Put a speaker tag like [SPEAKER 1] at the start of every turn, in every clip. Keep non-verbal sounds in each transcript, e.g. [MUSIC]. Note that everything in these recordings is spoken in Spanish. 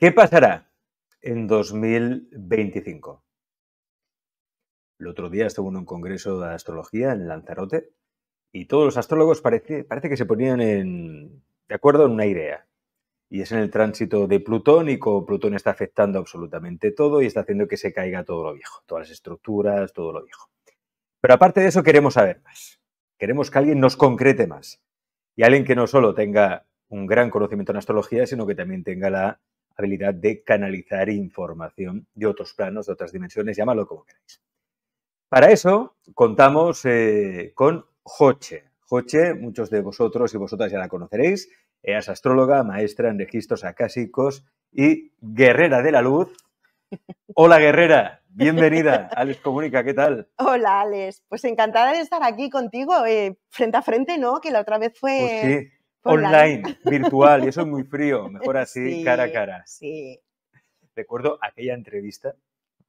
[SPEAKER 1] ¿Qué pasará en 2025? El otro día estuve en un congreso de astrología en Lanzarote y todos los astrólogos parece, que se ponían de acuerdo en una idea. Y es en el tránsito de Plutón y como Plutón está afectando absolutamente todo y está haciendo que se caiga todo lo viejo, todas las estructuras, todo lo viejo. Pero aparte de eso queremos saber más. Queremos que alguien nos concrete más. Y alguien que no solo tenga un gran conocimiento en astrología, sino que también tenga la habilidad de canalizar información de otros planos, de otras dimensiones, llámalo como queráis. Para eso contamos eh, con Joche. Joche, muchos de vosotros y vosotras ya la conoceréis, es astróloga, maestra en registros acásicos y guerrera de la luz. [LAUGHS] Hola guerrera, bienvenida. Alex Comunica, ¿qué tal?
[SPEAKER 2] Hola Alex, pues encantada de estar aquí contigo, eh, frente a frente, ¿no? Que la otra vez fue... Pues sí
[SPEAKER 1] online, [LAUGHS] virtual, y eso es muy frío, mejor así, cara a cara. Sí. Recuerdo aquella entrevista,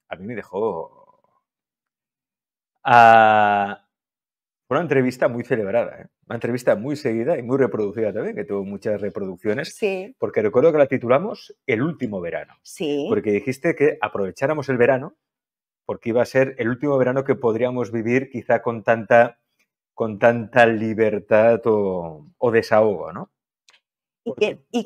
[SPEAKER 1] a mí me dejó... fue una entrevista muy celebrada, ¿eh? una entrevista muy seguida y muy reproducida también, que tuvo muchas reproducciones, sí. porque recuerdo que la titulamos El último verano, sí. porque dijiste que aprovecháramos el verano, porque iba a ser el último verano que podríamos vivir quizá con tanta con tanta libertad o, desahogo, ¿no? y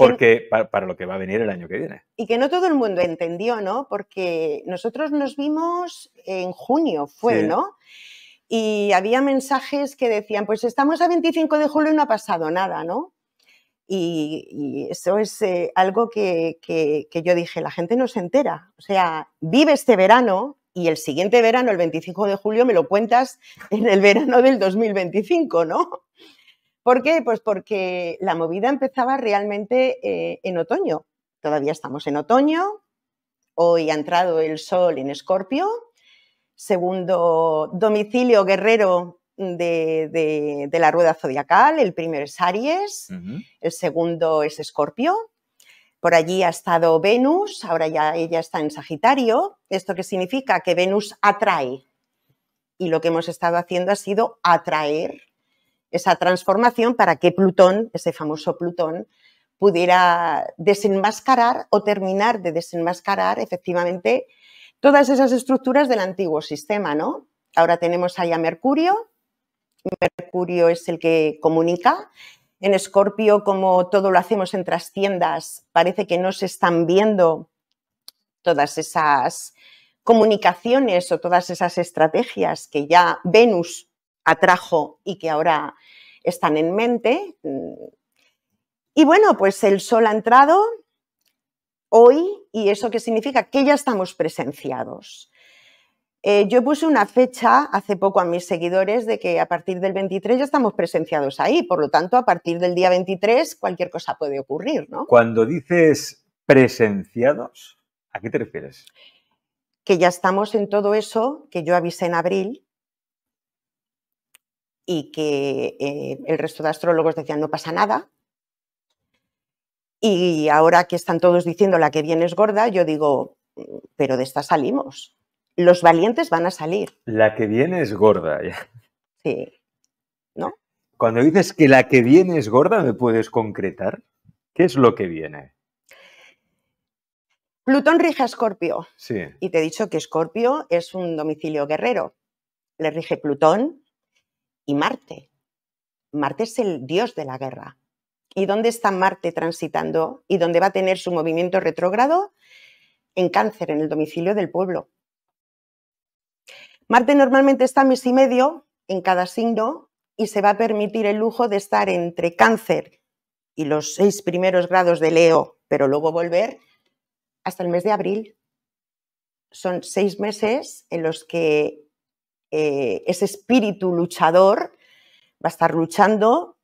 [SPEAKER 1] para, lo que va a venir el año que viene.
[SPEAKER 2] Y que no todo el mundo entendió, ¿no? Porque nosotros nos vimos en junio, fue, ¿no? Y había mensajes que decían, pues estamos a 25 de julio y no ha pasado nada, ¿no? Y, eso es eh, algo que, que, yo dije, la gente no se entera. O sea, vive este verano, y el siguiente verano, el 25 de julio, me lo cuentas en el verano del 2025, ¿no? ¿Por qué? Pues porque la movida empezaba realmente eh, en otoño. Todavía estamos en otoño. Hoy ha entrado el sol en Escorpio, segundo domicilio guerrero de, de, la rueda zodiacal. El primero es Aries, el segundo es Escorpio. Por allí ha estado Venus, ahora ya ella está en Sagitario. ¿Esto qué significa? Que Venus atrae. Y lo que hemos estado haciendo ha sido atraer esa transformación para que Plutón, ese famoso Plutón, pudiera desenmascarar o terminar de desenmascarar efectivamente todas esas estructuras del antiguo sistema, ¿no? Ahora tenemos allá Mercurio. Mercurio es el que comunica, en Escorpio, como todo lo hacemos en trastiendas, parece que no se están viendo todas esas comunicaciones o todas esas estrategias que ya Venus atrajo y que ahora están en mente. Y bueno, pues el sol ha entrado hoy y eso qué significa que ya estamos presenciados. Eh, yo puse una fecha hace poco a mis seguidores de que a partir del 23 ya estamos presenciados ahí, por lo tanto, a partir del día 23 cualquier cosa puede ocurrir, ¿no?
[SPEAKER 1] Cuando dices presenciados, ¿a qué te refieres?
[SPEAKER 2] Que ya estamos en todo eso que yo avisé en abril y que eh, el resto de astrólogos decían no pasa nada, y ahora que están todos diciendo la que viene es gorda, yo digo, mm, pero de esta salimos los valientes van a
[SPEAKER 1] salir. La que viene es gorda. [LAUGHS] Sí. ¿No? Cuando dices que la que viene es gorda, ¿me puedes concretar? ¿Qué es lo que viene?
[SPEAKER 2] Plutón rige a Escorpio. Sí. Y te he dicho que Escorpio es un domicilio guerrero. Le rige Plutón y Marte. Marte es el dios de la guerra. ¿Y dónde está Marte transitando? ¿Y dónde va a tener su movimiento retrógrado? En cáncer, en el domicilio del pueblo. Marte normalmente está mes y medio en cada signo y se va a permitir el lujo de estar entre cáncer y los seis primeros grados de Leo, pero luego volver hasta el mes de abril. Son seis meses en los que eh, ese espíritu luchador va a estar luchando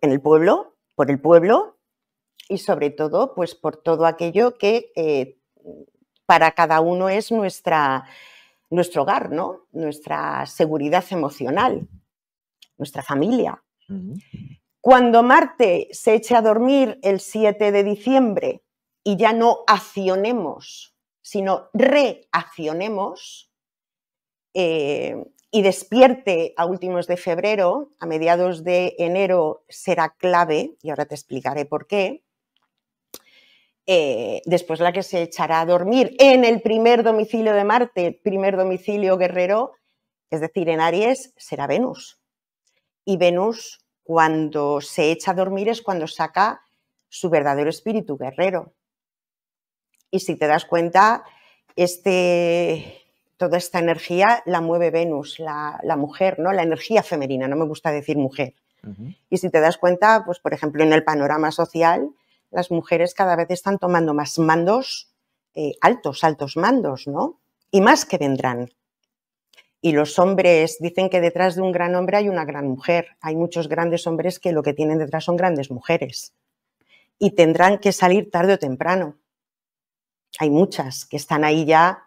[SPEAKER 2] en el pueblo, por el pueblo y sobre todo pues por todo aquello que eh, para cada uno es nuestra nuestro hogar, ¿no? Nuestra seguridad emocional, nuestra familia. Cuando Marte se eche a dormir el 7 de diciembre y ya no accionemos, sino reaccionemos eh, y despierte a últimos de febrero, a mediados de enero será clave, y ahora te explicaré por qué, eh, después la que se echará a dormir en el primer domicilio de Marte, primer domicilio guerrero, es decir, en Aries, será Venus. Y Venus, cuando se echa a dormir, es cuando saca su verdadero espíritu guerrero. Y si te das cuenta, este, toda esta energía la mueve Venus, la, mujer, ¿no? La energía femenina, no me gusta decir mujer. Y si te das cuenta, pues por ejemplo, en el panorama social, las mujeres cada vez están tomando más mandos, eh, altos, altos mandos, ¿no? Y más que vendrán. Y los hombres dicen que detrás de un gran hombre hay una gran mujer. Hay muchos grandes hombres que lo que tienen detrás son grandes mujeres. Y tendrán que salir tarde o temprano. Hay muchas que están ahí ya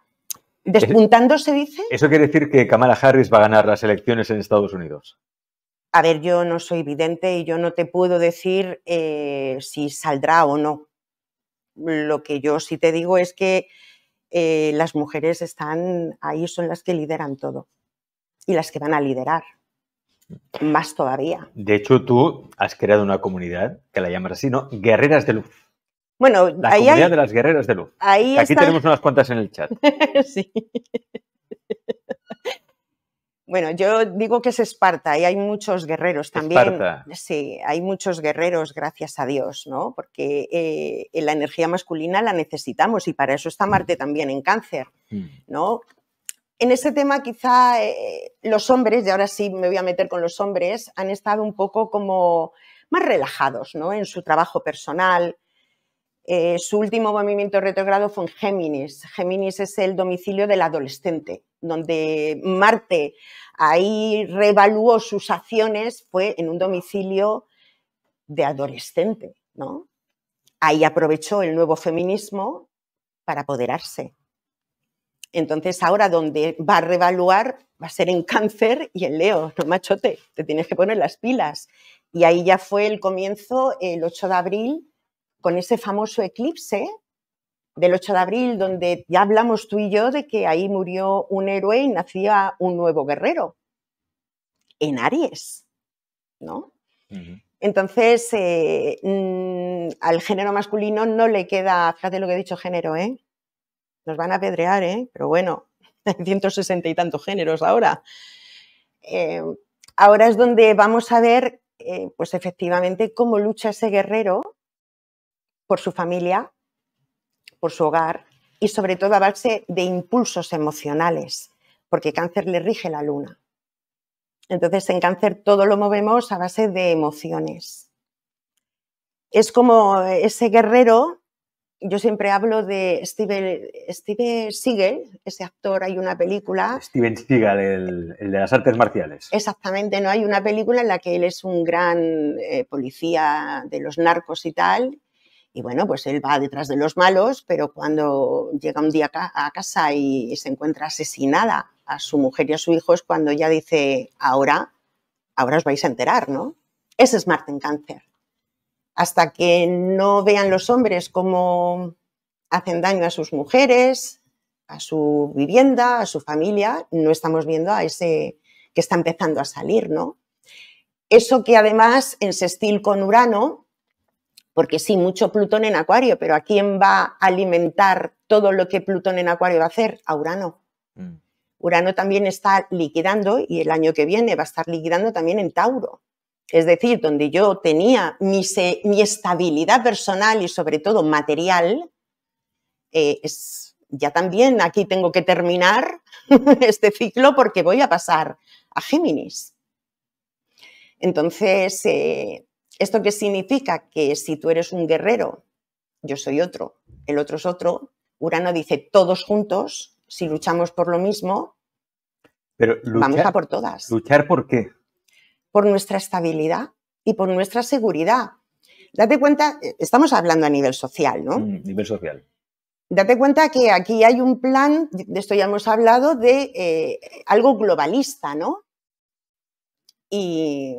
[SPEAKER 2] despuntando, se dice.
[SPEAKER 1] ¿Eso quiere decir que Kamala Harris va a ganar las elecciones en Estados Unidos?
[SPEAKER 2] a ver, yo no soy vidente y yo no te puedo decir eh, si saldrá o no. Lo que yo sí te digo es que eh, las mujeres están ahí, son las que lideran todo y las que van a liderar más todavía.
[SPEAKER 1] De hecho, tú has creado una comunidad que la llamas así, ¿no? Guerreras de Luz. Bueno, la comunidad de las guerreras de luz. Ahí Aquí tenemos unas cuantas en el chat. [LAUGHS] sí.
[SPEAKER 2] Bueno, yo digo que es Esparta y hay muchos guerreros también. Sí, hay muchos guerreros, gracias a Dios, ¿no? Porque eh, la energía masculina la necesitamos y para eso está mm. Marte también en cáncer, mm. ¿no? En ese tema quizá eh, los hombres, y ahora sí me voy a meter con los hombres, han estado un poco como más relajados, ¿no? En su trabajo personal, eh, su último movimiento retrógrado fue en Géminis. Géminis es el domicilio del adolescente, donde Marte ahí revaluó sus acciones, fue en un domicilio de adolescente, ¿no? Ahí aprovechó el nuevo feminismo para apoderarse. Entonces, ahora donde va a revaluar va a ser en cáncer y en Leo, no machote, te tienes que poner las pilas. Y ahí ya fue el comienzo, el 8 de abril, con ese famoso eclipse del 8 de abril, donde ya hablamos tú y yo de que ahí murió un héroe y nacía un nuevo guerrero, en Aries, ¿no? Entonces, eh, mm, al género masculino no le queda, fíjate lo que he dicho género, ¿eh? Nos van a apedrear, ¿eh? Pero bueno, [LAUGHS] hay 160 y tantos géneros ahora. Eh, ahora es donde vamos a ver, eh, pues efectivamente, cómo lucha ese guerrero por su familia, por su hogar y sobre todo a base de impulsos emocionales, porque cáncer le rige la luna. Entonces en cáncer todo lo movemos a base de emociones. Es como ese guerrero, yo siempre hablo de Steve, Steve Siegel, ese actor, hay una película.
[SPEAKER 1] Steven Siegel, el, de las artes marciales.
[SPEAKER 2] Exactamente, ¿no? Hay una película en la que él es un gran eh, policía de los narcos y tal, y bueno, pues él va detrás de los malos, pero cuando llega un día a casa y se encuentra asesinada a su mujer y a su hijo es cuando ya dice, ahora, ahora os vais a enterar, ¿no? Ese es Marte en cáncer. Hasta que no vean los hombres cómo hacen daño a sus mujeres, a su vivienda, a su familia, no estamos viendo a ese que está empezando a salir, ¿no? Eso que además en sextil con Urano porque sí, mucho Plutón en Acuario, pero ¿a quién va a alimentar todo lo que Plutón en Acuario va a hacer? A Urano. Mm. Urano también está liquidando y el año que viene va a estar liquidando también en Tauro. Es decir, donde yo tenía mi, estabilidad personal y sobre todo material, eh, ya también aquí tengo que terminar [LAUGHS] este ciclo porque voy a pasar a Géminis. Entonces, eh, ¿Esto qué significa? Que si tú eres un guerrero, yo soy otro, el otro es otro, Urano dice todos juntos, si luchamos por lo mismo,
[SPEAKER 1] Pero vamos a por todas. ¿Luchar por qué?
[SPEAKER 2] Por nuestra estabilidad y por nuestra seguridad. Date cuenta, eh, estamos hablando a nivel social, ¿no? Mm,
[SPEAKER 1] nivel social.
[SPEAKER 2] Date cuenta que aquí hay un plan, de esto ya hemos hablado, de eh, algo globalista, ¿no? Y,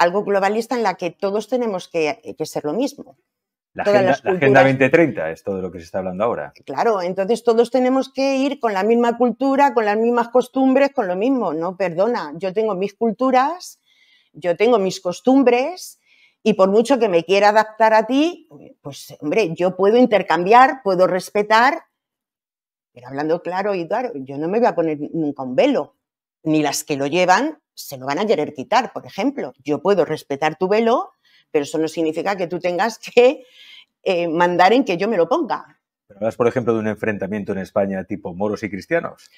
[SPEAKER 2] algo globalista en la que todos tenemos que, eh, ser lo mismo. La, agenda,
[SPEAKER 1] 2030 es todo lo que se está hablando ahora.
[SPEAKER 2] Claro, entonces todos tenemos que ir con la misma cultura, con las mismas costumbres, con lo mismo. No, perdona, yo tengo mis culturas, yo tengo mis costumbres y por mucho que me quiera adaptar a ti, pues hombre, yo puedo intercambiar, puedo respetar, pero hablando claro y claro, yo no me voy a poner nunca un velo, ni las que lo llevan, se lo van a querer quitar, por ejemplo. Yo puedo respetar tu velo, pero eso no significa que tú tengas [LAUGHS] que eh, mandar en que yo me lo ponga.
[SPEAKER 1] Pero hablas, por ejemplo, de un enfrentamiento en España tipo moros y cristianos.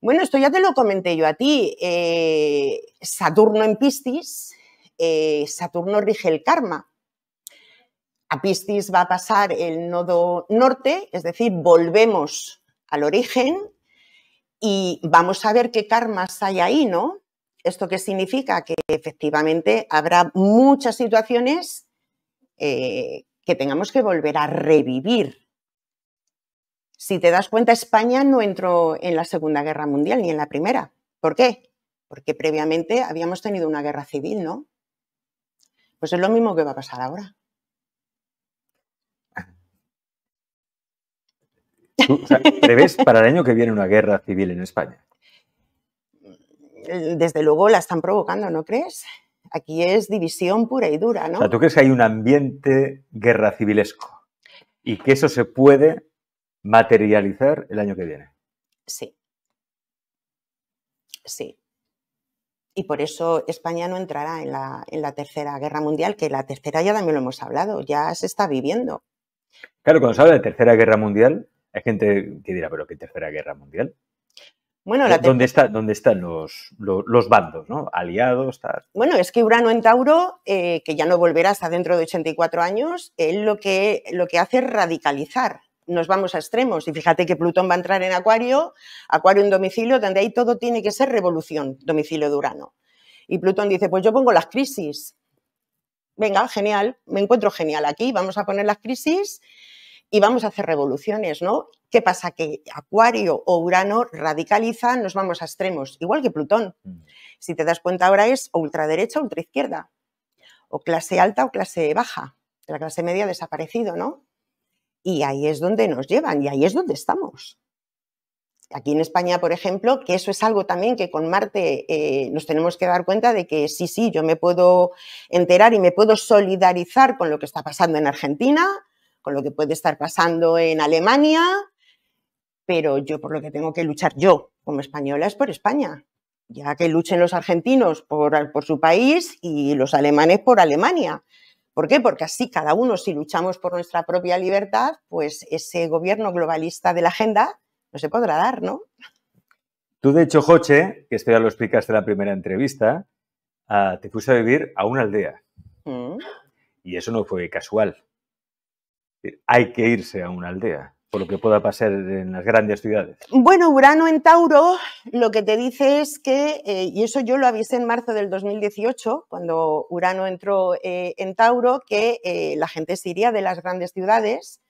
[SPEAKER 2] Bueno, esto ya te lo comenté yo a ti. Eh, Saturno en Piscis, eh, Saturno rige el karma. A Piscis va a pasar el nodo norte, es decir, volvemos al origen y vamos a ver qué karmas hay ahí, ¿no? ¿Esto qué significa? Que efectivamente habrá muchas situaciones eh, que tengamos que volver a revivir. Si te das cuenta, España no entró en la Segunda Guerra Mundial ni en la Primera. ¿Por qué? Porque previamente habíamos tenido una guerra civil, ¿no? Pues es lo mismo que va a pasar ahora.
[SPEAKER 1] ¿Tú, para el año que viene una guerra civil en España?
[SPEAKER 2] Eh, desde luego la están provocando, ¿no crees? Aquí es división pura y dura, ¿no? O sea, ¿tú
[SPEAKER 1] crees que hay un ambiente guerra civilesco y que eso se puede materializar el año que viene? Sí.
[SPEAKER 2] Sí. Y por eso España no entrará en la, en la tercera guerra mundial, que la tercera ya también lo hemos hablado, ya se está viviendo.
[SPEAKER 1] Claro, cuando se habla de tercera guerra mundial, hay gente que dirá, pero ¿qué tercera guerra mundial? Bueno, eh, ¿Dónde, está, están los, bandos, aliados?
[SPEAKER 2] Bueno, es que Urano en Tauro, eh, que ya no volverá hasta dentro de 84 años, él lo que, lo que hace es radicalizar. Nos vamos a extremos. Y fíjate que Plutón va a entrar en Acuario, Acuario en domicilio, donde ahí todo tiene que ser revolución, domicilio de Urano. Y Plutón dice, pues yo pongo las crisis. Venga, genial, me encuentro genial aquí, vamos a poner las crisis y vamos a hacer revoluciones, ¿no? ¿Qué pasa? Que Acuario o Urano radicalizan, nos vamos a extremos, igual que Plutón. Mm. Si te das cuenta ahora es ultraderecha o ultraizquierda, o clase alta o clase baja, la clase media ha desaparecido, ¿no? Y ahí es donde nos llevan y ahí es donde estamos. Aquí en España, por ejemplo, que eso es algo también que con Marte eh, nos tenemos que dar cuenta de que sí, sí, yo me puedo enterar y me puedo solidarizar con lo que está pasando en Argentina, con lo que puede estar pasando en Alemania, pero yo por lo que tengo que luchar yo como española es por España, ya que luchen los argentinos por, su país y los alemanes por Alemania. ¿Por qué? Porque así cada uno, si luchamos por nuestra propia libertad, pues ese gobierno globalista de la agenda no se podrá dar, ¿no?
[SPEAKER 1] Tú, de hecho, Joche, que esto ya lo explicaste en la primera entrevista, ah, te puse a vivir a una aldea. Mm. Y eso no fue casual hay que irse a una aldea, por lo que pueda pasar en las grandes ciudades.
[SPEAKER 2] Bueno, Urano en Tauro lo que te dice es que, eh, y eso yo lo avisé en marzo del 2018, cuando Urano entró eh, en Tauro, que eh, la gente se iría de las grandes ciudades.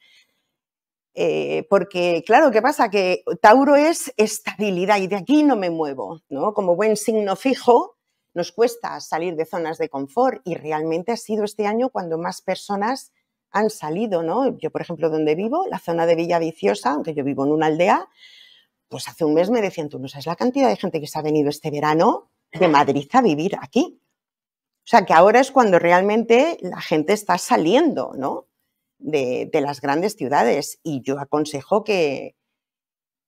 [SPEAKER 2] porque, claro, ¿qué pasa? Que Tauro es estabilidad y de aquí no me muevo, ¿no? Como buen signo fijo, nos cuesta salir de zonas de confort y realmente ha sido este año cuando más personas han salido, ¿no? Yo, por ejemplo, donde vivo, la zona de Villa Viciosa, aunque yo vivo en una aldea, pues hace un mes me decían, tú no sabes la cantidad de gente que se ha venido este verano de Madrid a vivir aquí. O sea, que ahora es cuando realmente la gente está saliendo, ¿no? De, las grandes ciudades. Y yo aconsejo que,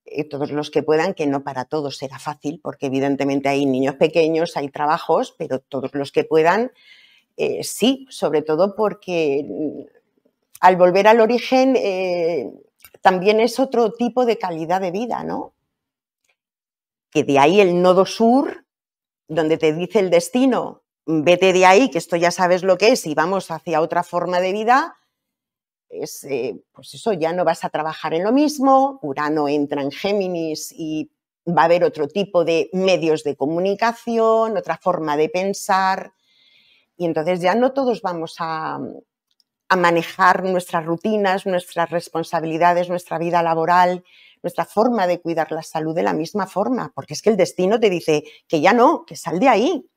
[SPEAKER 2] eh, todos los que puedan, que no para todos será fácil, porque evidentemente hay niños pequeños, hay trabajos, pero todos los que puedan, eh, sí, sobre todo porque al volver al origen eh, también es otro tipo de calidad de vida, ¿no? Que de ahí el nodo sur, donde te dice el destino, vete de ahí, que esto ya sabes lo que es, y vamos hacia otra forma de vida, eh, pues eso, ya no vas a trabajar en lo mismo, Urano entra en Géminis y va a haber otro tipo de medios de comunicación, otra forma de pensar, y entonces ya no todos vamos a, a manejar nuestras rutinas, nuestras responsabilidades, nuestra vida laboral, nuestra forma de cuidar la salud de la misma forma, porque es que el destino te dice que ya no, que sal de ahí.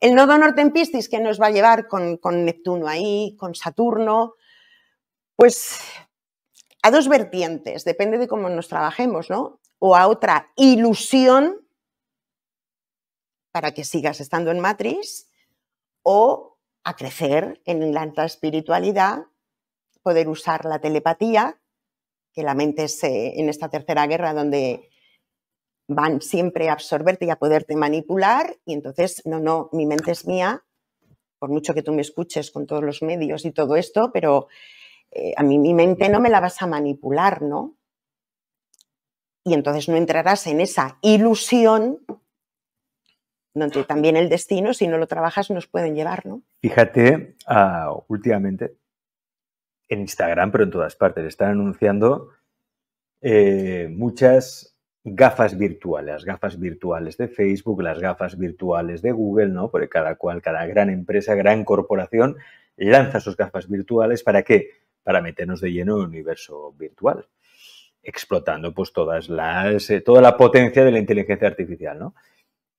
[SPEAKER 2] El nodo norte en Piscis que nos va a llevar con, con Neptuno ahí, con Saturno, pues a dos vertientes, depende de cómo nos trabajemos, ¿no? O a otra ilusión para que sigas estando en matriz o a crecer en la espiritualidad, poder usar la telepatía, que la mente es eh, en esta tercera guerra donde van siempre a absorberte y a poderte manipular, y entonces, no, no, mi mente es mía, por mucho que tú me escuches con todos los medios y todo esto, pero eh, a mí mi mente no me la vas a manipular, ¿no? Y entonces no entrarás en esa ilusión donde ah. también el destino, si no lo trabajas, nos pueden llevar, ¿no?
[SPEAKER 1] Fíjate, ah, últimamente, en Instagram, pero en todas partes, están anunciando eh, muchas gafas virtuales, las gafas virtuales de Facebook, las gafas virtuales de Google, ¿no? Porque cada cual, cada gran empresa, gran corporación lanza sus gafas virtuales. ¿Para qué? Para meternos de lleno en el universo virtual, explotando pues todas las, eh, toda la potencia de la inteligencia artificial, ¿no?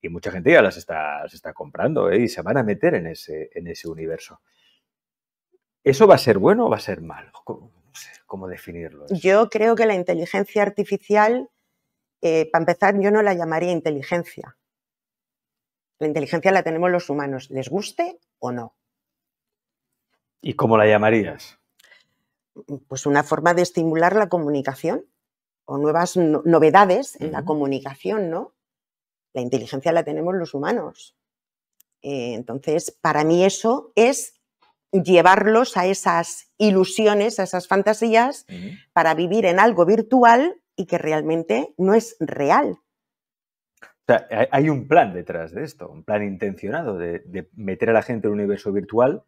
[SPEAKER 1] y mucha gente ya las está, está comprando ¿eh? y se van a meter en ese, en ese universo. ¿Eso va a ser bueno o va a ser malo? ¿Cómo, no sé cómo definirlo.
[SPEAKER 2] Yo creo que la inteligencia artificial, eh, para empezar, yo no la llamaría inteligencia. La inteligencia la tenemos los humanos, les guste o no.
[SPEAKER 1] ¿Y cómo la llamarías?
[SPEAKER 2] Pues una forma de estimular la comunicación o nuevas novedades en la comunicación, ¿no? La inteligencia la tenemos los humanos. Eh, entonces, para mí eso es llevarlos a esas ilusiones, a esas fantasías, para vivir en algo virtual y que realmente no es real.
[SPEAKER 1] hay un plan detrás de esto, un plan intencionado de, de meter a la gente en un universo virtual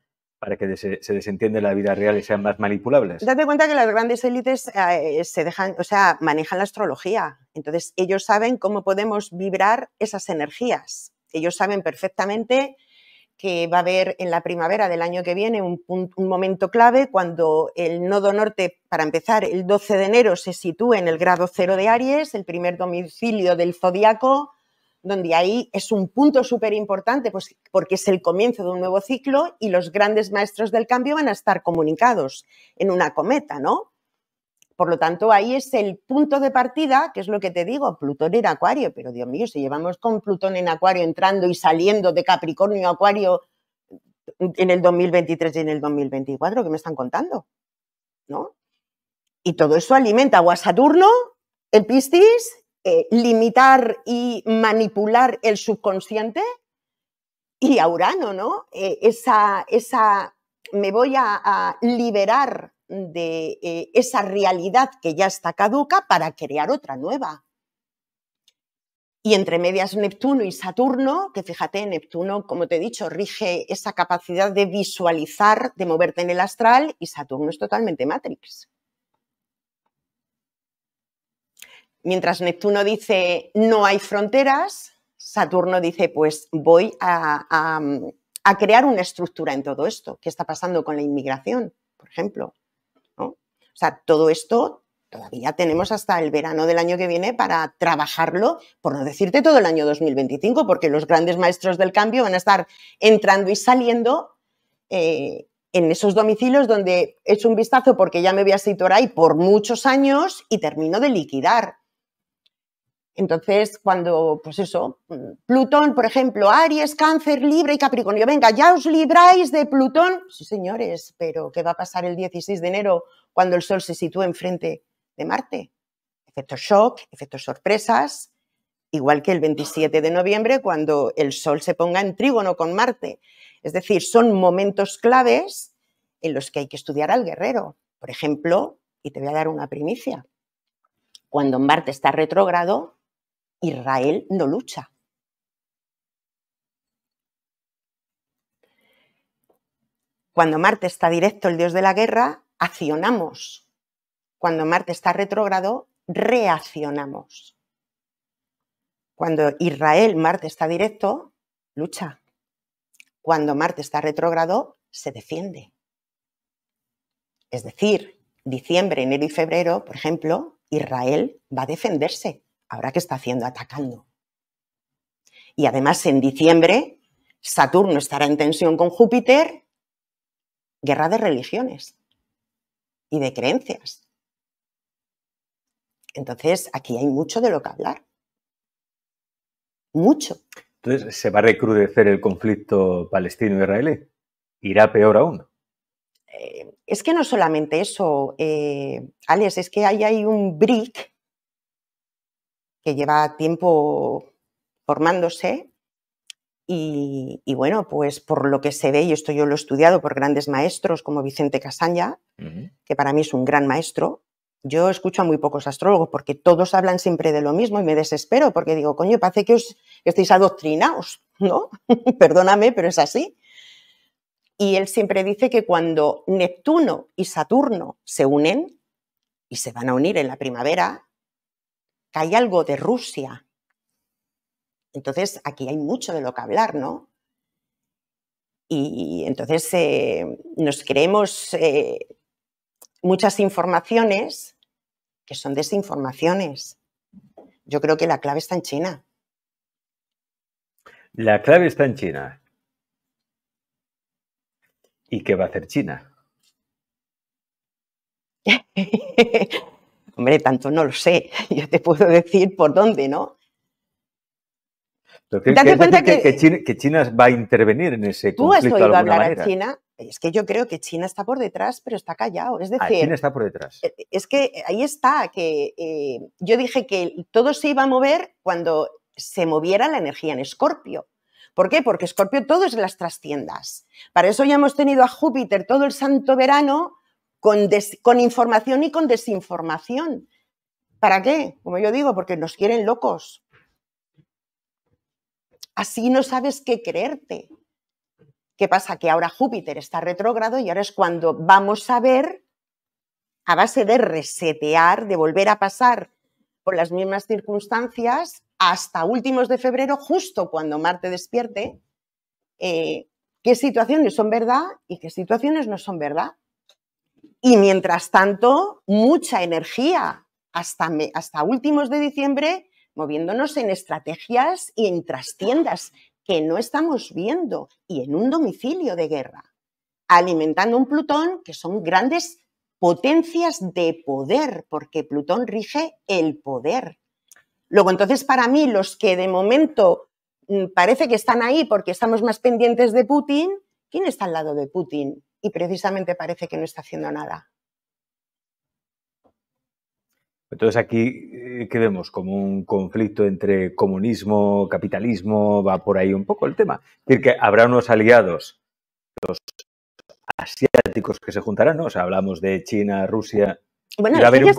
[SPEAKER 1] para que se, desentiende la vida real y sean más manipulables.
[SPEAKER 2] Date cuenta que las grandes élites eh, se dejan, o sea, manejan la astrología. Entonces, ellos saben cómo podemos vibrar esas energías. Ellos saben perfectamente que va a haber en la primavera del año que viene un, momento clave cuando el nodo norte, para empezar, el 12 de enero se sitúe en el grado cero de Aries, el primer domicilio del zodiaco, donde ahí es un punto súper importante, pues porque es el comienzo de un nuevo ciclo y los grandes maestros del cambio van a estar comunicados en una cometa, ¿no? Por lo tanto, ahí es el punto de partida, que es lo que te digo, Plutón en Acuario. Pero Dios mío, si llevamos con Plutón en Acuario entrando y saliendo de Capricornio a Acuario en el 2023 y en el 2024, ¿qué me están contando? ¿No? Y todo eso alimenta o a Saturno el Piscis eh, limitar y manipular el subconsciente y a Urano, ¿no? Eh, esa, esa, me voy a, liberar de eh, esa realidad que ya está caduca para crear otra nueva. Y entre medias Neptuno y Saturno, que fíjate, Neptuno, como te he dicho, rige esa capacidad de visualizar, de moverte en el astral, y Saturno es totalmente Matrix. Mientras Neptuno dice no hay fronteras, Saturno dice pues voy a, crear una estructura en todo esto. ¿Qué está pasando con la inmigración, por ejemplo? O sea, todo esto todavía tenemos hasta el verano del año que viene para trabajarlo, por no decirte todo el año 2025, porque los grandes maestros del cambio van a estar entrando y saliendo. Eh, en esos domicilios donde he un vistazo porque ya me voy a situar ahí por muchos años y termino de liquidar. Entonces, cuando, pues eso, Plutón, por ejemplo, Aries, Cáncer, Libra y Capricornio, venga, ya os libráis de Plutón. Sí, señores, pero ¿qué va a pasar el 16 de enero cuando el Sol se sitúe enfrente de Marte? Efectos shock, efectos sorpresas, igual que el 27 de noviembre cuando el Sol se ponga en trígono con Marte. Es decir, son momentos claves en los que hay que estudiar al guerrero. Por ejemplo, y te voy a dar una primicia, cuando Marte está retrógrado, Israel no lucha. Cuando Marte está directo, el dios de la guerra, accionamos. Cuando Marte está retrógrado, reaccionamos. Cuando Israel, Marte está directo, lucha. Cuando Marte está retrógrado, se defiende. Es decir, diciembre, enero y febrero, por ejemplo, Israel va a defenderse. Habrá que está haciendo atacando. Y además en diciembre Saturno estará en tensión con Júpiter, guerra de religiones y de creencias. Entonces, aquí hay mucho de lo que hablar.
[SPEAKER 1] Mucho. Entonces, ¿se va a recrudecer el conflicto palestino-israelí? ¿Irá peor aún? Eh,
[SPEAKER 2] es que no solamente eso, eh, Alex, es que ahí hay un brick que lleva tiempo formándose y, bueno, pues por lo que se ve, y esto yo lo he estudiado por grandes maestros como Vicente Casaña, que para mí es un gran maestro, yo escucho a muy pocos astrólogos porque todos hablan siempre de lo mismo y me desespero porque digo, coño, parece que os estáis adoctrinados, [LAUGHS] ¿no? [LAUGHS] Perdóname, pero es así. Y él siempre dice que cuando Neptuno y Saturno se unen y se van a unir en la primavera, que hay algo de Rusia. Entonces, aquí hay mucho de lo que hablar, ¿no? Y, entonces eh, nos creemos eh, muchas informaciones que son desinformaciones. Yo creo que la clave está en China.
[SPEAKER 1] La clave está en China. ¿Y qué va a hacer China?
[SPEAKER 2] [LAUGHS] Hombre, tanto no lo sé. [LAUGHS] Yo te puedo decir por dónde, ¿no?
[SPEAKER 1] Date que, cuenta que, China, va a intervenir en ese conflicto. Tú has oído de hablar a China.
[SPEAKER 2] Es que yo creo que China está por detrás, pero está callado. Es ah, decir, China está
[SPEAKER 1] por detrás. Eh,
[SPEAKER 2] eh, es que ahí está. Que eh, yo dije que todo se iba a mover cuando se moviera la energía en Escorpio. ¿Por qué? Porque Escorpio todo es las trastiendas. Para eso ya hemos tenido a Júpiter todo el santo verano con, información y con desinformación. ¿Para qué? Como yo digo, porque nos quieren locos. Así no sabes qué creerte. ¿Qué pasa? Que ahora Júpiter está retrógrado y ahora es cuando vamos a ver, a base de resetear, de volver a pasar por las mismas circunstancias, hasta últimos de febrero, justo cuando Marte despierte, eh, qué situaciones son verdad y qué situaciones no son verdad. Y mientras tanto, mucha energía hasta, hasta últimos de diciembre moviéndonos en estrategias y en trastiendas que no estamos viendo y en un domicilio de guerra, alimentando un Plutón que son grandes potencias de poder, porque Plutón rige el poder. Luego, entonces, para mí, los que de momento mm, parece que están ahí porque estamos más pendientes de Putin, ¿quién está al lado de Putin? y precisamente parece que no está haciendo nada.
[SPEAKER 1] Entonces aquí, eh, ¿qué vemos? Como un conflicto entre comunismo, capitalismo, va por ahí un poco el tema. Es decir, que habrá unos aliados, los asiáticos que se juntarán, ¿no? O sea, hablamos de China, Rusia. va a haber un,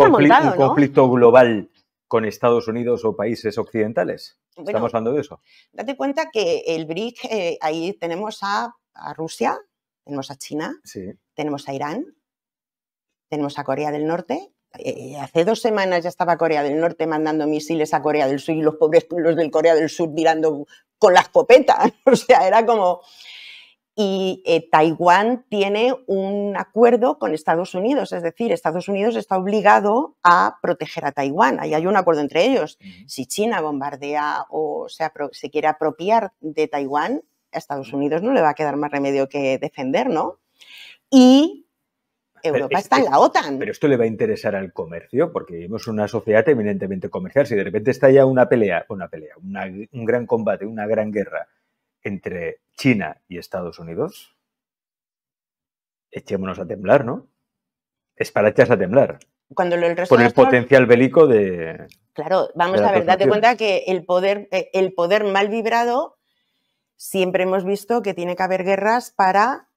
[SPEAKER 1] conflicto, global con Estados Unidos o países occidentales. Estamos hablando de eso.
[SPEAKER 2] Date cuenta que el BRIC, eh, ahí tenemos a Rusia, tenemos a China, tenemos a Irán, tenemos a Corea del Norte. Eh, eh, hace dos semanas ya estaba Corea del Norte mandando misiles a Corea del Sur y los pobres pueblos [LAUGHS] del Corea del Sur mirando con la escopeta. [LAUGHS] O sea, era como... Y eh, Taiwán tiene un acuerdo con Estados Unidos, es decir, Estados Unidos está obligado a proteger a Taiwán. Ahí hay un acuerdo entre ellos. Si China bombardea o se, se quiere apropiar de Taiwán, a Estados Unidos no le va a quedar más remedio que defender, ¿no? Y
[SPEAKER 1] Europa está en la OTAN. Pero esto le va a interesar al comercio, porque vivimos una sociedad eminentemente comercial. Si de repente está ya una pelea, una pelea, un gran combate, una gran guerra entre China y Estados Unidos, echémonos a temblar, ¿no? Es para echarse a temblar.
[SPEAKER 2] Cuando lo, el resto Por el potencial
[SPEAKER 1] bélico de.
[SPEAKER 2] Claro, vamos a ver, date cuenta que el poder, eh, el poder mal vibrado siempre hemos visto que tiene que haber guerras para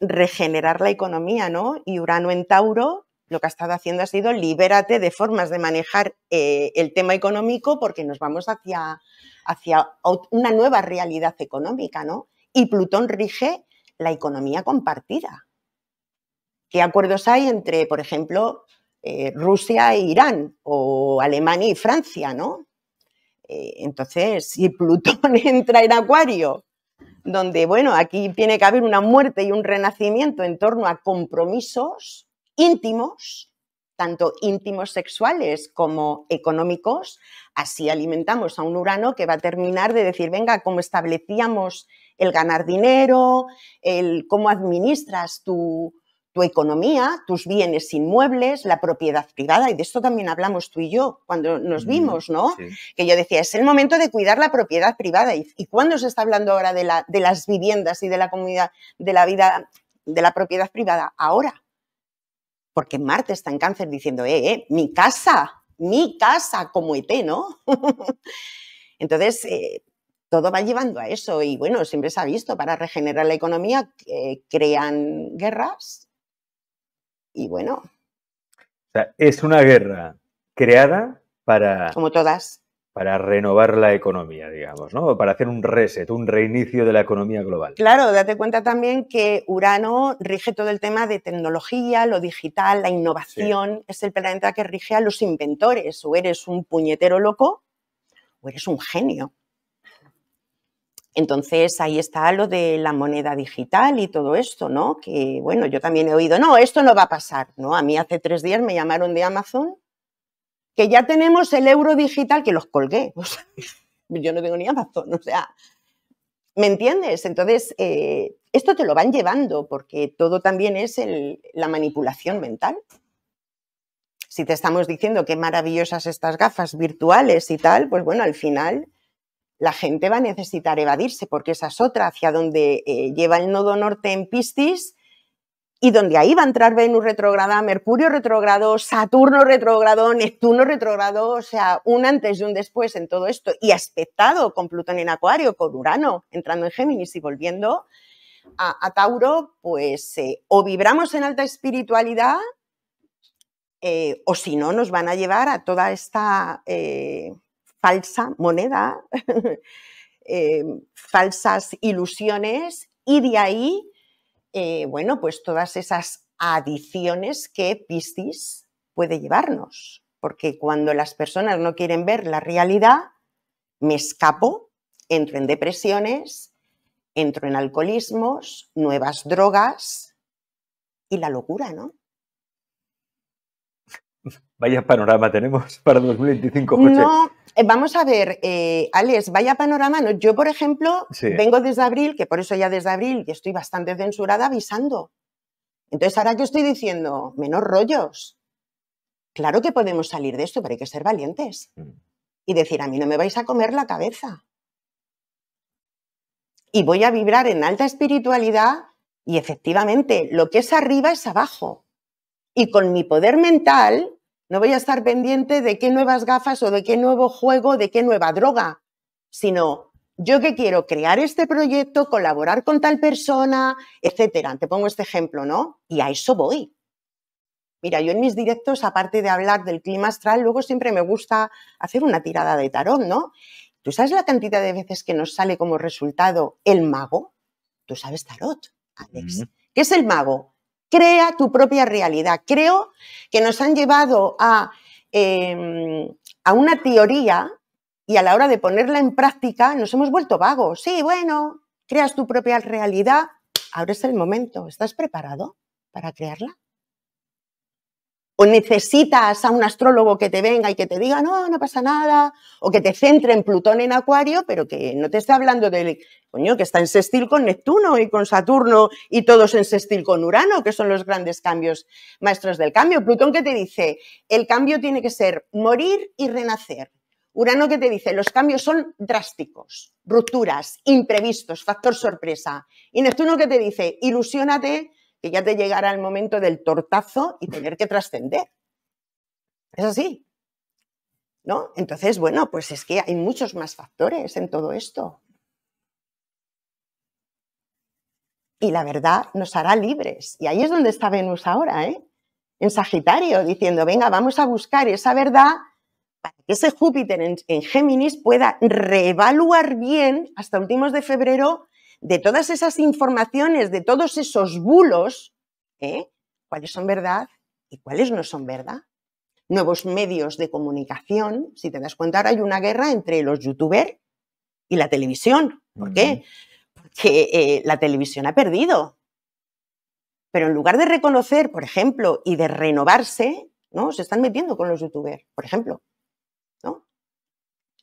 [SPEAKER 2] regenerar la economía, ¿no? Y Urano en Tauro lo que ha estado haciendo ha sido libérate de formas de manejar eh, el tema económico porque nos vamos hacia, hacia una nueva realidad económica, ¿no? Y Plutón rige la economía compartida. ¿Qué acuerdos hay entre, por ejemplo, eh, Rusia e Irán o Alemania y Francia, ¿no? Eh, entonces, si Plutón [LAUGHS] entra en Acuario, donde, bueno, aquí tiene que haber una muerte y un renacimiento en torno a compromisos íntimos, tanto íntimos sexuales como económicos, así alimentamos a un Urano que va a terminar de decir, venga, cómo establecíamos el ganar dinero, el cómo administras tu, tu economía, tus bienes inmuebles, la propiedad privada, y de esto también hablamos tú y yo cuando nos vimos, ¿no? Que yo decía, es el momento de cuidar la propiedad privada. ¿Y, cuándo se está hablando ahora de, las viviendas y de la comunidad, de la vida, de la propiedad privada? Ahora. Porque Marte está en cáncer diciendo, eh, eh mi casa, mi casa como ET, ¿no? [LAUGHS] Entonces, eh, todo va llevando a eso y bueno, siempre se ha visto, para regenerar la economía crean guerras
[SPEAKER 1] y bueno. es una guerra creada para...
[SPEAKER 2] Como todas.
[SPEAKER 1] Para renovar la economía, digamos, ¿no? Para hacer un reset, un reinicio de la economía global.
[SPEAKER 2] Claro, date cuenta también que Urano rige todo el tema de tecnología, lo digital, la innovación. Es el planeta que rige a los inventores. O eres un puñetero loco o eres un genio. Entonces ahí está lo de la moneda digital y todo esto, ¿no? Que bueno, yo también he oído, no, esto no va a pasar, ¿no? A mí hace tres días me llamaron de Amazon que ya tenemos el euro digital que los colgué. [LAUGHS] yo no tengo ni Amazon, o sea, ¿me entiendes? Entonces, eh, esto te lo van llevando porque todo también es la manipulación mental. Si te estamos diciendo qué maravillosas estas gafas virtuales y tal, pues bueno, al final la gente va a necesitar evadirse, porque esa es otra, hacia donde eh, lleva el nodo norte en Piscis y donde ahí va a entrar Venus retrograda, Mercurio retrogrado, Saturno retrogrado, Neptuno retrogrado, o sea, un antes y un después en todo esto, y aspectado con Plutón en Acuario, con Urano entrando en Géminis y volviendo a, Tauro, pues eh, o vibramos en alta espiritualidad, eh, o si no, nos van a llevar a toda esta falsa moneda, [LAUGHS] em, falsas ilusiones y de ahí, eh, bueno, pues todas esas adiciones que Piscis puede llevarnos, porque cuando las personas no quieren ver la realidad, me escapo, entro en depresiones, entro en alcoholismos, nuevas drogas y la locura, ¿no?
[SPEAKER 1] [LAUGHS] Vaya panorama tenemos para 2025,
[SPEAKER 2] eh, vamos a ver, eh, Alex, vaya panorama. Yo, por ejemplo, vengo desde abril, que por eso ya desde abril y estoy bastante censurada avisando. Entonces, ahora que estoy diciendo, menos rollos. Claro que podemos salir de esto, pero hay que ser valientes. Mm. Y decir, a mí no me vais a comer la cabeza. Y voy a vibrar en alta espiritualidad y efectivamente, lo que es arriba es abajo. Y con mi poder mental, no voy a estar pendiente de qué nuevas gafas o de qué nuevo juego, de qué nueva droga, sino yo que quiero crear este proyecto, colaborar con tal persona, etcétera. Te pongo este ejemplo, ¿no? Y a eso voy. Mira, yo en mis directos, aparte de hablar del clima astral, luego siempre me gusta hacer una tirada de tarot, ¿no? ¿Tú sabes la cantidad de veces que nos sale como resultado el mago? Tú sabes tarot, Alex. Mm. ¿Qué es el mago? Crea tu propia realidad. Creo que nos han llevado a, em, a una teoría y a la hora de ponerla en práctica nos hemos vuelto vagos. Sí, bueno, creas tu propia realidad. Ahora es el momento. ¿Estás preparado para crearla? o necesitas a un astrólogo que te venga y que te diga, no, no pasa nada, o que te centre en Plutón en Acuario, pero que no te esté hablando del, coño, que está en sextil con Neptuno y con Saturno y todos en sextil con Urano, que son los grandes cambios maestros del cambio. Plutón que te dice, el cambio tiene que ser morir y renacer. Urano que te dice, los cambios son drásticos, rupturas, imprevistos, factor sorpresa. Y Neptuno que te dice, ilusiónate que ya te llegará el momento del tortazo y tener que trascender. eso sí, ¿No? Entonces, bueno, pues es que hay muchos más factores en todo esto. Y la verdad nos hará libres. Y ahí es donde está Venus ahora, ¿eh? En Sagitario, diciendo, venga, vamos a buscar esa verdad para que ese Júpiter en, en Géminis pueda reevaluar bien hasta últimos de febrero de todas esas informaciones, de todos esos bulos, ¿eh? cuáles son verdad y cuáles no son verdad. Nuevos medios de comunicación, si te das cuenta, ahora hay una guerra entre los youtubers y la televisión. ¿Por qué? Porque eh, la televisión ha perdido. Pero en lugar de reconocer, por ejemplo, y de renovarse, ¿no? Se están metiendo con los youtubers, por ejemplo. ¿no?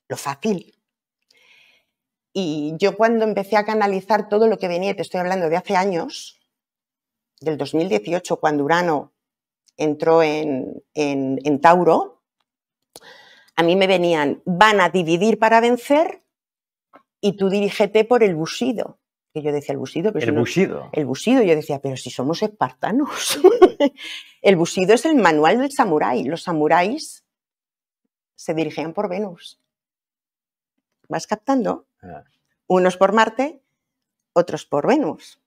[SPEAKER 2] Lo fácil, y yo cuando empecé a canalizar todo lo que venía, te estoy hablando de hace años, del 2018, cuando Urano entró en, Tauro, a mí me venían, van a dividir para vencer y tú dirígete por el busido. Que yo decía el busido, el busido. El busido, yo decía, pero si somos espartanos. [LAUGHS] el busido es el manual del samurái. Los samuráis se dirigían por Venus. ¿Vas captando? Unos por Marte, otros por Venus.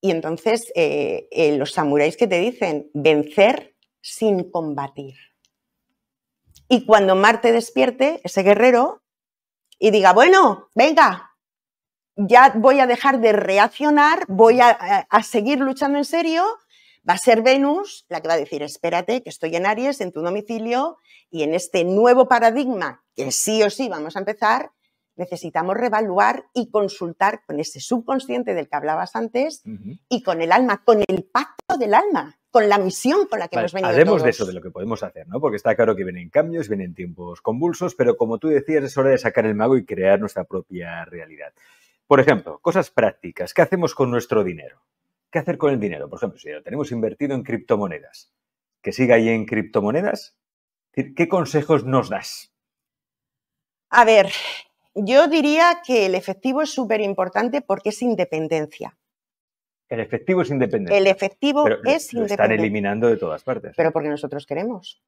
[SPEAKER 2] Y entonces eh, eh, los samuráis que te dicen vencer sin combatir. Y cuando Marte despierte, ese guerrero, y diga, bueno, venga, ya voy a dejar de reaccionar, voy a, a seguir luchando en serio, va a ser Venus la que va a decir, espérate, que estoy en Aries, en tu domicilio, y en este nuevo paradigma que sí o sí vamos a empezar, necesitamos revaluar y consultar con ese subconsciente del que hablabas antes y con el alma, con el pacto del alma, con la misión con la que nos hemos venido. Hablemos de eso,
[SPEAKER 1] de lo que podemos hacer, ¿no? Porque está claro que vienen cambios, vienen tiempos convulsos, pero como tú decías, es hora de sacar el mago y crear nuestra propia realidad. Por ejemplo, cosas prácticas. ¿Qué hacemos con nuestro dinero? ¿Qué hacer con el dinero? Por ejemplo, si lo tenemos invertido en criptomonedas, que siga ahí en criptomonedas, ¿qué consejos nos das?
[SPEAKER 2] A ver, yo diría que el efectivo es súper importante porque es independencia.
[SPEAKER 1] El efectivo es independencia? El
[SPEAKER 2] efectivo es Están
[SPEAKER 1] eliminando de todas partes. Pero porque nosotros
[SPEAKER 2] queremos.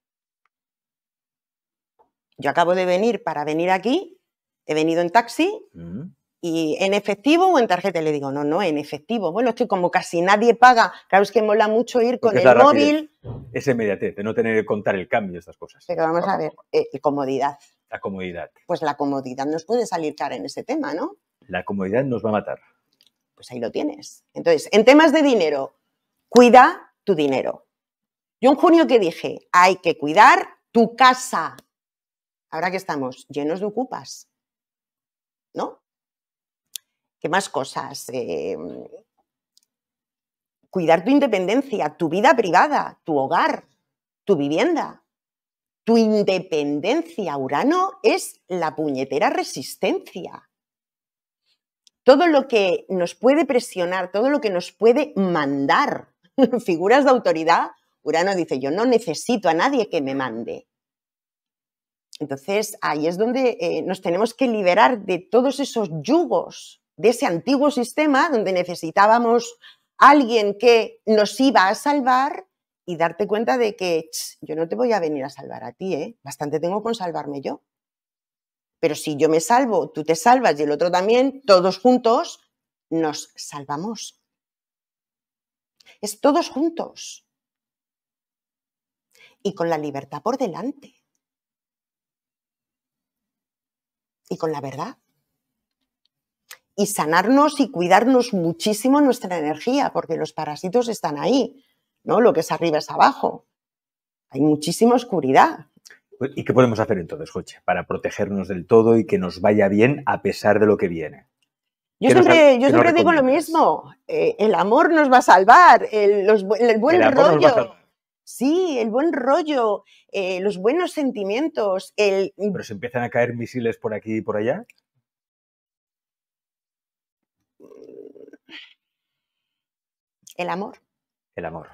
[SPEAKER 2] Yo acabo de venir para venir aquí, he venido en taxi mm. y en efectivo o en tarjeta. Le digo, no, no, en efectivo. Bueno, estoy como casi nadie paga. Claro, es que mola mucho ir con el móvil.
[SPEAKER 1] Ese inmediatez, de no tener que contar el cambio, estas cosas.
[SPEAKER 2] Pero vamos a ver, eh, comodidad.
[SPEAKER 1] La comodidad.
[SPEAKER 2] Pues la comodidad nos puede salir cara en ese tema, ¿no?
[SPEAKER 1] La comodidad nos va a matar.
[SPEAKER 2] Pues ahí lo tienes. Entonces, en temas de dinero, cuida tu dinero. Yo en junio que dije, hay que cuidar tu casa. Ahora que estamos llenos de ocupas, ¿no? ¿Qué más cosas? Em, cuidar tu independencia, tu vida privada, tu hogar, tu vivienda. Tu independencia, Urano, es la puñetera resistencia. Todo lo que nos puede presionar, todo lo que nos puede mandar [LAUGHS] figuras de autoridad, Urano dice, yo no necesito a nadie que me mande. Entonces, ahí es donde eh, nos tenemos que liberar de todos esos yugos, de ese antiguo sistema donde necesitábamos alguien que nos iba a salvar y darte cuenta de que yo no te voy a venir a salvar a ti, ¿eh? bastante tengo con salvarme yo. Pero si yo me salvo, tú te salvas y el otro también, todos juntos nos salvamos. Es todos juntos. Y con la libertad por delante. Y con la verdad. Y sanarnos y cuidarnos muchísimo nuestra energía, porque los parásitos están ahí. Lo que es arriba es abajo. Hay
[SPEAKER 1] muchísima oscuridad. Pues, ¿Y qué podemos hacer entonces, coche? para protegernos del todo y que nos vaya bien a pesar de lo que viene? Yo siempre, digo lo
[SPEAKER 2] mismo, eh, el amor nos va a salvar, el, buen rollo. Sí, el buen rollo, eh, los buenos sentimientos. ¿Pero
[SPEAKER 1] se empiezan a caer misiles por aquí y por allá? El amor. El amor.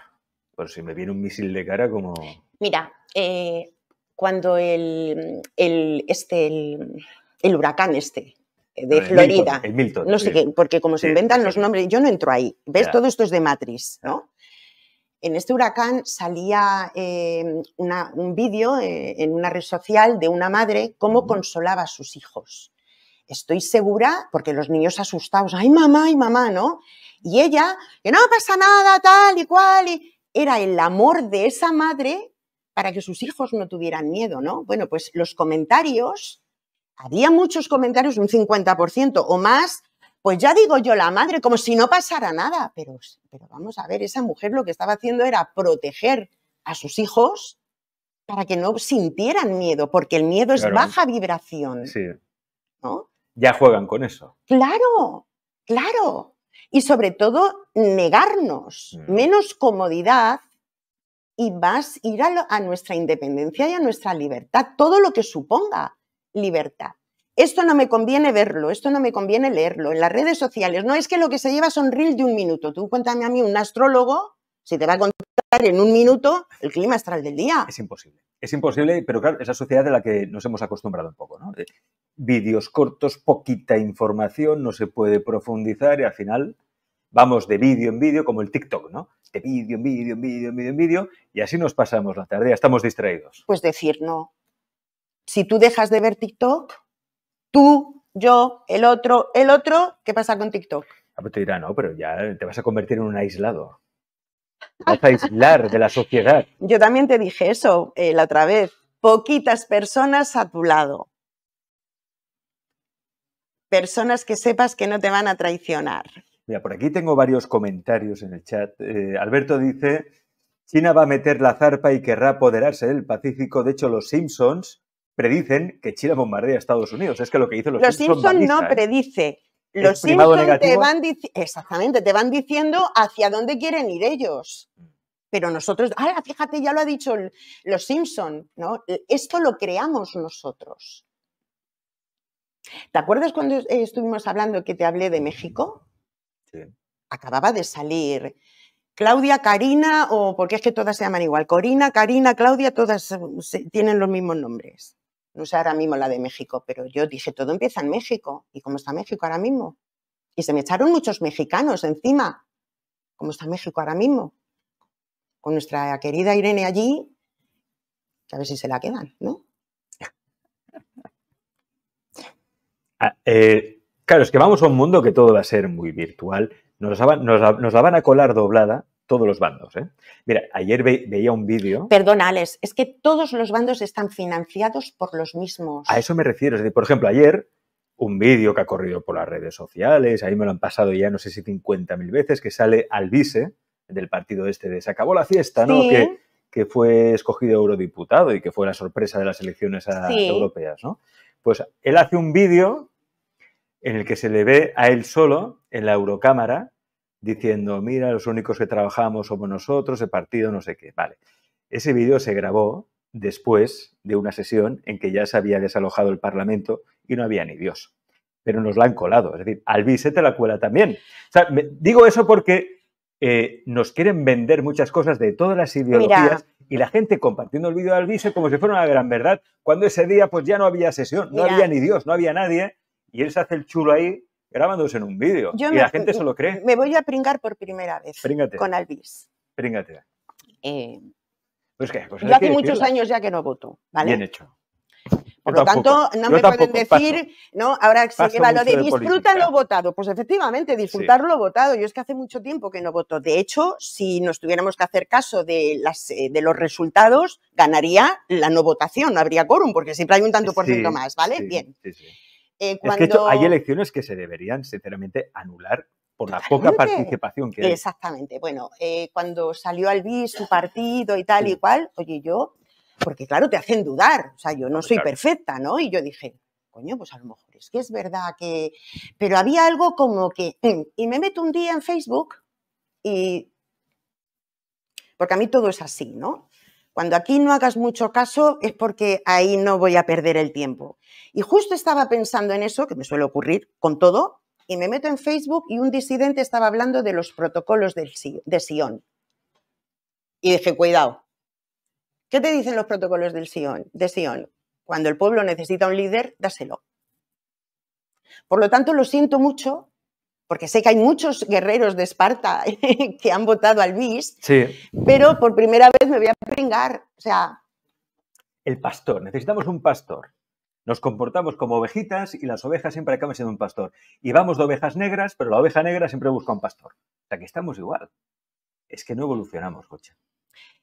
[SPEAKER 1] Por si me viene un misil de cara, como.
[SPEAKER 2] Mira, eh, cuando el, este, el, huracán este eh, de Florida. el Milton. No sé qué, porque como se inventan los nombres, yo no entro ahí. ¿Ves? Todo esto es de Matrix, ¿no? En este huracán salía eh, un vídeo en una red social de una madre cómo consolaba a sus hijos. Estoy segura, porque los niños asustados, ay mamá, ay mamá, ¿no? Y ella, que no pasa nada, tal y cual, y era el amor de esa madre para que sus hijos no tuvieran miedo, ¿no? Bueno, pues los comentarios, había muchos comentarios, un 50% o más, pues ya digo yo la madre, como si no pasara nada, pero, pero vamos a ver, esa mujer lo que estaba haciendo era proteger a sus hijos para que no sintieran miedo, porque el miedo es baja vibración.
[SPEAKER 1] Sí. ¿no? Ya juegan con eso.
[SPEAKER 2] Claro, claro y sobre todo negarnos menos comodidad y más ir a, nuestra independencia y a nuestra libertad, todo lo que suponga libertad. Esto no me conviene verlo, esto no me conviene leerlo en las redes sociales. No es que lo que se lleva son reels de un minuto. Tú cuéntame a mí un astrólogo, si te va a contar en un minuto el clima astral del día.
[SPEAKER 1] Es imposible. Es imposible, pero claro, esa sociedad de la que nos hemos acostumbrado un poco, ¿no? Vídeos cortos, poquita información, no se puede profundizar y al final vamos de vídeo en vídeo, como el TikTok, ¿no? De vídeo en vídeo, en vídeo, en vídeo, en vídeo, y así nos pasamos la tarde, ya estamos distraídos.
[SPEAKER 2] Pues decir no. Si tú dejas de ver TikTok, tú, yo, el otro, el otro, ¿qué pasa con TikTok?
[SPEAKER 1] Ah, pues te dirá, no, pero ya te vas a convertir en un aislado. Te vas a aislar de la sociedad. [LAUGHS]
[SPEAKER 2] Yo también te dije eso eh, la otra vez. Poquitas personas a tu lado. Personas que sepas que no te van a traicionar
[SPEAKER 1] Mira, por aquí tengo varios comentarios en el chat. Eh, Alberto dice, China va a meter la zarpa y querrá apoderarse del Pacífico. De hecho, los Simpsons predicen que China bombardea a Estados Unidos. Es que lo que hizo los, los Simpsons... no ¿eh?
[SPEAKER 2] predice.
[SPEAKER 1] Los Simpsons te van,
[SPEAKER 2] exactamente, te van diciendo hacia dónde quieren ir ellos. Mm. Pero nosotros, ah, fíjate, ya lo ha dicho los Simpson, ¿no? E-, esto lo creamos nosotros. ¿Te acuerdas cuando eh, estuvimos hablando que te hablé de México? Acababa de salir Claudia, Karina, o porque es que todas se llaman igual, Corina, Karina, Claudia, todas eh, tienen los mismos nombres. No sé ahora mismo la de México, pero yo dije, todo empieza en México. ¿Y cómo está México ahora mismo? Y se me echaron muchos mexicanos encima. ¿Cómo está México ahora mismo? Con nuestra querida Irene allí, a ver si se la quedan, ¿no?
[SPEAKER 1] Ah, eh, Claro, es que vamos a un mundo que todo va a ser muy virtual. Nos, la van, nos a colar doblada todos los bandos. ¿eh? Mira, ayer veía un vídeo.
[SPEAKER 2] Perdona, Alex, es que todos los bandos están financiados por los mismos.
[SPEAKER 1] A eso me refiero. Es decir, por ejemplo, ayer un vídeo que ha corrido por las redes sociales, ahí me lo han pasado ya no sé si 50.000 veces, que sale al vice del partido este de Se acabó la fiesta, ¿no? Que, fue escogido eurodiputado y que fue la sorpresa de las elecciones europeas, ¿no? Pues él hace un vídeo en el que se le ve a él solo en la Eurocámara diciendo, mira, los únicos que trabajamos somos nosotros, el partido, no sé qué. Vale. Ese vídeo se grabó después de una sesión en que ya se había desalojado el Parlamento y no había ni Dios. Pero nos la han colado. Es decir, se te la cuela también. digo eso porque eh, nos quieren vender muchas cosas de todas las ideologías y la gente compartiendo el vídeo de Alvise como si fuera una gran verdad, cuando ese día pues ya no había sesión, no había ni Dios, no había nadie y él se hace el chulo ahí grabándose en un vídeo. Y la gente se lo cree.
[SPEAKER 2] Me voy a pringar por primera vez. Con Alvis.
[SPEAKER 1] Príngate. Eh, pues, pues que, yo hace muchos años
[SPEAKER 2] ya que no voto. Bien
[SPEAKER 1] hecho. Por lo tanto, no me pueden decir,
[SPEAKER 2] no, ahora se lleva lo de, lo votado. Pues efectivamente, disfrutar votado. Yo es que hace mucho tiempo que no voto. De hecho, si nos tuviéramos que hacer caso de, eh, los resultados, ganaría la no votación, habría quórum, porque siempre hay un tanto por ciento más, ¿vale? Sí, Bien. Eh, hay
[SPEAKER 1] elecciones que se deberían, sinceramente, anular por la poca participación que hay.
[SPEAKER 2] Exactamente. Bueno, eh, cuando salió al BIS su partido y tal y cual, oye, yo, porque claro, te hacen dudar. O sea, yo no soy perfecta, ¿no? Y yo dije, coño, pues a lo mejor es que es verdad que. Pero había algo como que. Y me meto un día en Facebook y. Porque a mí todo es así, ¿no? Cuando aquí no hagas mucho caso es porque ahí no voy a perder el tiempo. Y justo estaba pensando en eso, que me suele ocurrir con todo, y me meto en Facebook y un disidente estaba hablando de los protocolos de Sion. Y dije, cuidado, ¿qué te dicen los protocolos de Sion? Cuando el pueblo necesita un líder, dáselo. Por lo tanto, lo siento mucho, porque sé que hay muchos guerreros de Esparta [LAUGHS] que han votado al BIS, pero por primera vez me voy a pringar. O sea.
[SPEAKER 1] El pastor, necesitamos un pastor. Nos comportamos como ovejitas y las ovejas siempre acaban siendo un pastor. Y vamos de ovejas negras, pero la oveja negra siempre busca un pastor. O sea que estamos igual. Es que no evolucionamos, coche.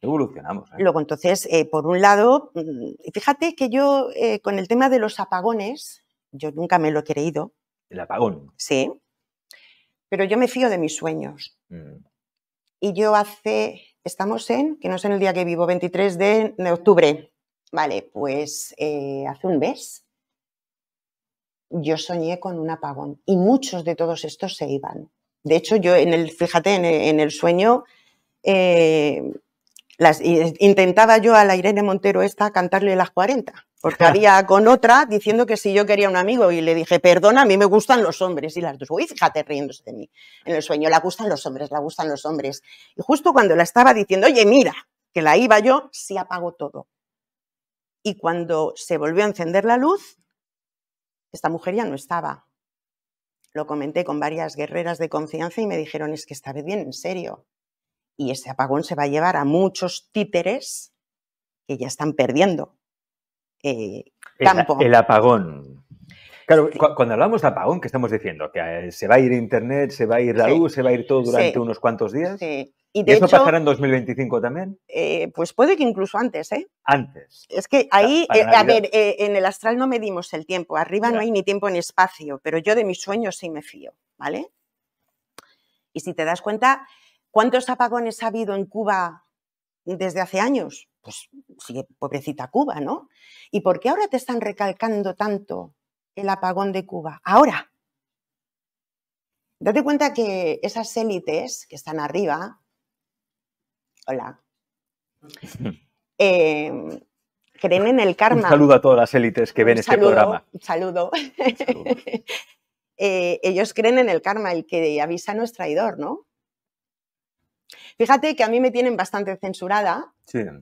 [SPEAKER 1] Evolucionamos. ¿eh? Luego, entonces, eh,
[SPEAKER 2] por un lado, mm, fíjate que yo eh, con el tema de los apagones, yo nunca me lo he creído. El apagón. Sí, pero yo me fío de mis sueños. Mm. Y yo hace, estamos en, que no sé en el día que vivo, 23 de, octubre. Vale, pues eh, hace un mes yo soñé con un apagón y muchos de todos estos se iban. De hecho, yo en el, fíjate, en el, sueño, eh, las, intentaba yo a la Irene Montero esta cantarle las 40. Porque había con otra diciendo que si yo quería un amigo y le dije, perdona, a mí me gustan los hombres. Y las dos, uy, fíjate riéndose de mí en el sueño, la gustan los hombres, la gustan los hombres. Y justo cuando la estaba diciendo, oye, mira, que la iba yo, se apagó todo. Y cuando se volvió a encender la luz, esta mujer ya no estaba. Lo comenté con varias guerreras de confianza y me dijeron, es que está bien en serio. Y ese apagón se va a llevar a muchos títeres que
[SPEAKER 1] ya están perdiendo eh, el, apagón. Claro, cuando hablamos de apagón, ¿qué estamos diciendo? Que eh, se va a ir Internet, se va a ir la luz, se va a ir todo durante unos cuantos días. Y
[SPEAKER 2] ¿Eso pasará en
[SPEAKER 1] 2025 también?
[SPEAKER 2] Eh, pues puede que incluso antes, ¿eh? Antes. Es que ahí, a ver, en el astral no medimos el tiempo, arriba no hay ni tiempo ni espacio, pero yo de mis sueños sí me fío, ¿vale? Y si te das cuenta, ¿cuántos apagones ha habido en Cuba desde hace años? pues sigue pobrecita Cuba, ¿no? ¿Y por qué ahora te están recalcando tanto el apagón de Cuba? Ahora. Date cuenta que esas élites que están arriba, hola, [LAUGHS] em, creen en el karma. Un saludo a
[SPEAKER 1] todas las élites que ven este programa.
[SPEAKER 2] Un saludo. [LAUGHS] Eh, ellos creen en el karma, el que avisa no es traidor, ¿no? Fíjate que a mí me tienen bastante censurada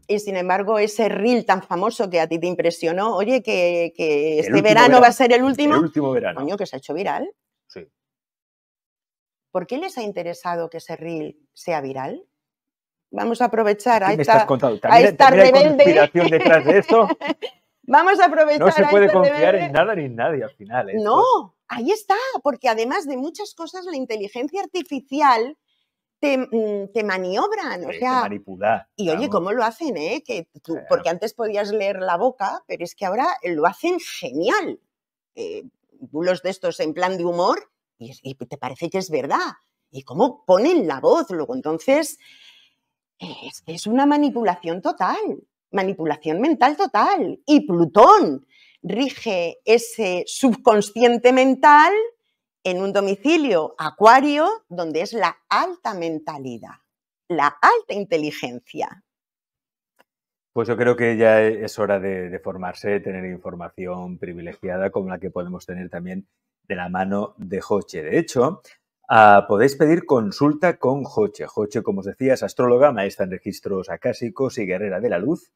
[SPEAKER 2] y sin embargo ese reel tan famoso que a ti te impresionó, oye, que, este verano, va a ser el último, el último verano. Coño, que se ha hecho viral. Sí. ¿Por qué les ha interesado que ese reel sea viral? Vamos a aprovechar a esta, a rebelde. Hay
[SPEAKER 1] [LAUGHS] detrás de esto?
[SPEAKER 2] Vamos a aprovechar. No se puede confiar en
[SPEAKER 1] nada ni en nadie al final. ¿eh? No,
[SPEAKER 2] ahí está, porque además de muchas cosas, la inteligencia artificial Mm, te, maniobran, o eh, sea, y oye, ¿cómo lo hacen? Eh? Que Porque antes podías leer la boca, pero es que ahora lo hacen genial. Eh, bulos de estos en plan de humor y, te parece que es verdad. ¿Y cómo ponen la voz? Luego, entonces, es una manipulación total, manipulación mental total. Y Plutón rige ese subconsciente mental en un domicilio acuario donde es la alta mentalidad, la alta inteligencia.
[SPEAKER 1] Pues yo creo que ya es hora de, formarse, de tener información privilegiada como la que podemos tener también de la mano de Joche. De hecho, ah, podéis pedir consulta con Joche. Joche, como os decía, es astróloga, maestra en registros acásicos y guerrera de la luz.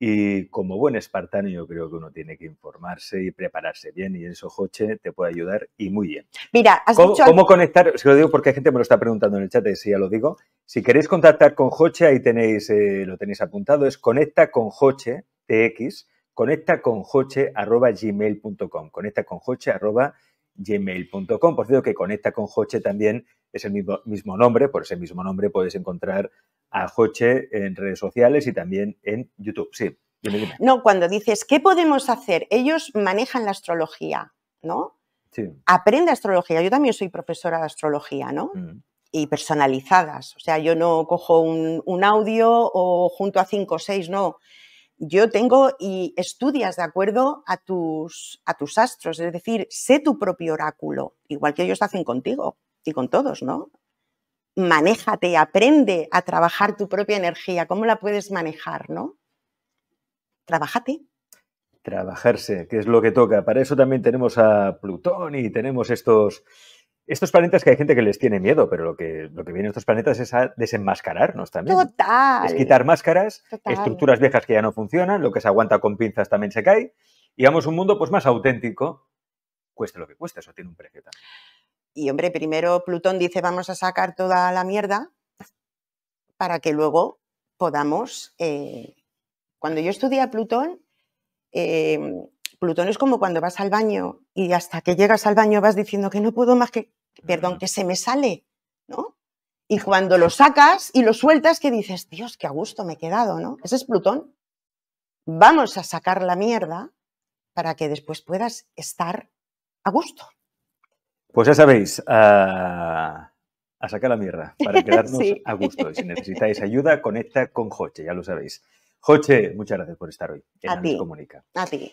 [SPEAKER 1] Y como buen espartano, yo creo que uno tiene que informarse y prepararse bien, y eso Joche te puede ayudar y muy bien.
[SPEAKER 2] Mira, ¿Cómo, ¿Cómo
[SPEAKER 1] conectar? Se lo digo porque hay gente me lo está preguntando en el chat, si ya lo digo. Si queréis contactar con Joche, ahí tenéis, eh, lo tenéis apuntado, es conecta con Joche, TX, conecta con Joche, arroba gmail.com, conecta con Joche, arroba gmail.com. Por cierto, que conecta con Joche también es el mismo, mismo nombre, por ese mismo nombre puedes encontrar a en redes sociales y también en YouTube. Sí.
[SPEAKER 2] No, cuando dices, ¿qué podemos hacer? Ellos manejan la astrología,
[SPEAKER 1] ¿no? Sí.
[SPEAKER 2] Aprende astrología. Yo también soy profesora de astrología, ¿no? Mm. Y personalizadas. O sea, yo no cojo un, audio o junto a cinco o seis, no. Yo tengo y estudias de acuerdo a tus, a tus astros. Es decir, sé tu propio oráculo, igual que ellos hacen contigo y con todos, ¿no? manéjate, aprende a trabajar tu propia energía, cómo la puedes manejar, ¿no? Trabájate.
[SPEAKER 1] Trabajarse, que es lo que toca. Para eso también tenemos a Plutón y tenemos estos, estos planetas que hay gente que les tiene miedo, pero lo que, lo que estos planetas es a desenmascararnos también.
[SPEAKER 2] Total. Es quitar
[SPEAKER 1] máscaras, estructuras viejas que ya no funcionan, lo que se aguanta con pinzas también se cae, y vamos a un mundo pues, más auténtico, cueste lo que cueste, eso tiene un precio también.
[SPEAKER 2] Y hombre, primero Plutón dice vamos a sacar toda la mierda para que luego podamos... Eh, cuando yo estudié a Plutón, em, Plutón es como cuando vas al baño y hasta que llegas al baño vas diciendo que no puedo más que, perdón, que se me sale, ¿no? Y cuando lo sacas y lo sueltas, que dices, Dios, qué a gusto me he quedado, ¿no? Ese es Plutón. Vamos a sacar la mierda para que después puedas estar a gusto.
[SPEAKER 1] Pues ya sabéis, a, sacar la mierda para [LAUGHS] quedarnos a gusto. Y si necesitáis ayuda, conecta con Joche, ya lo sabéis. Joche, muchas gracias por estar hoy. En a ti. Comunica.
[SPEAKER 2] A ti.